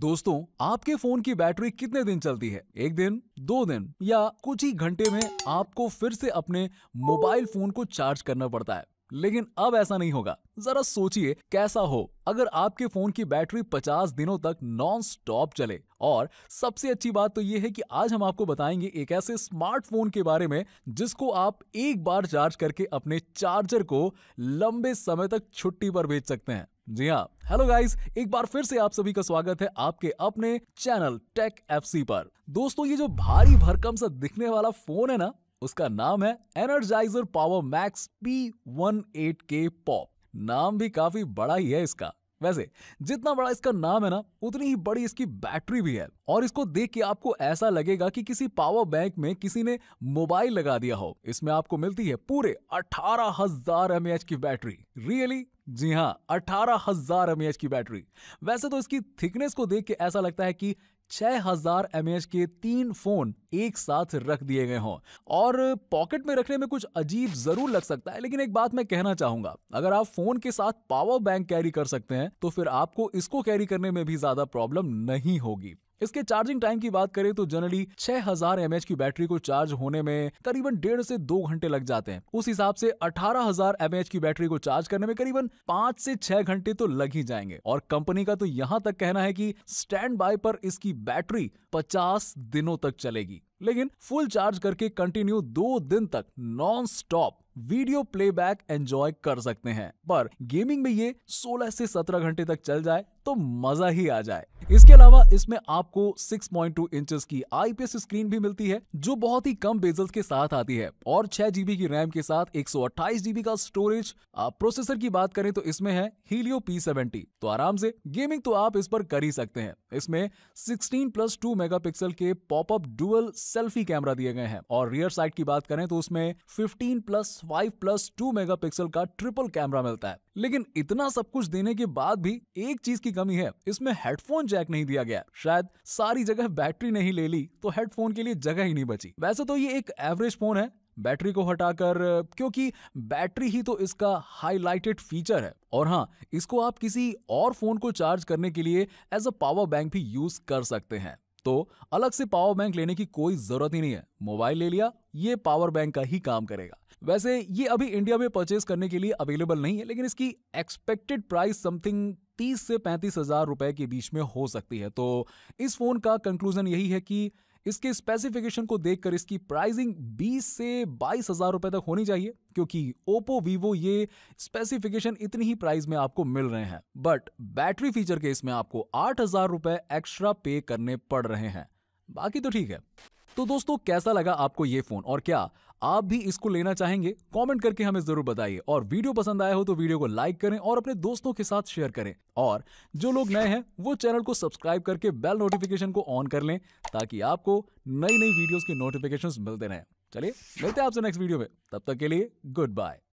दोस्तों आपके फोन की बैटरी कितने दिन चलती है एक दिन दो दिन या कुछ ही घंटे में आपको फिर से अपने मोबाइल फोन को चार्ज करना पड़ता है लेकिन अब ऐसा नहीं होगा जरा सोचिए कैसा हो अगर आपके फोन की बैटरी 50 दिनों तक नॉन स्टॉप चले और सबसे अच्छी बात तो ये है कि आज हम आपको बताएंगे एक ऐसे स्मार्टफोन के बारे में जिसको आप एक बार चार्ज करके अपने चार्जर को लंबे समय तक छुट्टी पर भेज सकते हैं जी हाँ हेलो गाइस एक बार फिर से आप सभी का स्वागत है आपके अपने चैनल टेक एफसी पर दोस्तों ये जो भारी भरकम सा दिखने वाला फोन है ना उसका नाम है Energizer power max P one eight K pop नाम भी काफी बड़ा ही है इसका वैसे जितना बड़ा इसका नाम है ना उतनी ही बड़ी इसकी बैटरी भी है और इसको देख के आपको ऐसा लगेगा कि किसी पावर बैंक में किसी ने मोबाइल लगा दिया हो इसमें आपको मिलती है पूरे अठारह हजार एम की बैटरी रियली जी हाँ अठारह हजार एम की बैटरी वैसे तो इसकी थिकनेस को देख के ऐसा लगता है कि छह हजार एम के तीन फोन एक साथ रख दिए गए हों और पॉकेट में रखने में कुछ अजीब जरूर लग सकता है लेकिन एक बात मैं कहना चाहूंगा अगर आप फोन के साथ पावर बैंक कैरी कर सकते हैं तो फिर आपको इसको कैरी करने में भी ज्यादा प्रॉब्लम नहीं होगी इसके चार्जिंग टाइम की बात करें तो जनरली 6000 हजार की बैटरी को चार्ज होने में करीबन डेढ़ से दो घंटे लग जाते हैं उस हिसाब से 18000 हजार की बैटरी को चार्ज करने में करीबन पांच से छह घंटे तो लग ही जाएंगे और कंपनी का तो यहाँ तक कहना है की स्टैंड बाय पर इसकी बैटरी पचास दिनों तक चलेगी लेकिन फुल चार्ज करके कंटिन्यू दो दिन तक non stop video playback enjoy कर सकते हैं पर गेमिंग में ये 16 से 17 घंटे तक चल जाए तो मजा ही आ जाए इसके अलावा इसमें आपको 6.2 इंचेस की आईपीएस स्क्रीन भी मिलती है जो बहुत ही कम बेजल के साथ आती है और छह जीबी की रैम के साथ एक जीबी का स्टोरेज प्रोसेसर की बात करें तो इसमें है हीलियो पी सेवेंटी तो आराम से गेमिंग तो आप इस पर कर ही सकते हैं इसमें 16 प्लस टू मेगा के पॉपअप डुअल सेल्फी कैमरा दिए गए हैं और रियर साइड की बात करें तो उसमें fifteen plus five plus two mega का ट्रिपल कैमरा मिलता है लेकिन इतना सब कुछ देने के बाद भी एक चीज की की कमी है इसमें हेडफोन जैक नहीं दिया गया शायद सारी जगह बैटरी नहीं ले ली तो हेडफोन के लिए जगह ही नहीं बची वैसे तो ये एक एवरेज फोन है बैटरी को हटाकर क्योंकि बैटरी ही तो इसका हाईलाइटेड फीचर है और हाँ इसको आप किसी और फोन को चार्ज करने के लिए एज अ पावर बैंक भी यूज कर सकते हैं तो अलग से पावर बैंक लेने की कोई जरूरत ही नहीं है मोबाइल ले लिया ये पावर बैंक का ही काम करेगा वैसे ये अभी इंडिया में परचेज करने के लिए अवेलेबल नहीं है लेकिन इसकी एक्सपेक्टेड प्राइस समथिंग तीस से पैंतीस हजार रुपए के बीच में हो सकती है तो इस फोन का कंक्लूजन यही है कि इसके स्पेसिफिकेशन को देखकर इसकी प्राइसिंग 20 से बाईस हजार रुपए तक होनी चाहिए क्योंकि ओप्पो वीवो ये स्पेसिफिकेशन इतनी ही प्राइस में आपको मिल रहे हैं बट बैटरी फीचर के इसमें आपको आठ हजार रुपए एक्स्ट्रा पे करने पड़ रहे हैं बाकी तो ठीक है तो दोस्तों कैसा लगा आपको ये फोन और क्या आप भी इसको लेना चाहेंगे कॉमेंट करके हमें जरूर बताइए और वीडियो पसंद आया हो तो वीडियो को लाइक करें और अपने दोस्तों के साथ शेयर करें और जो लोग नए हैं वो चैनल को सब्सक्राइब करके बेल नोटिफिकेशन को ऑन कर लें ताकि आपको नई नई वीडियोस के नोटिफिकेशन मिलते रहें चलिए मिलते हैं आपसे नेक्स्ट वीडियो में तब तक के लिए गुड बाय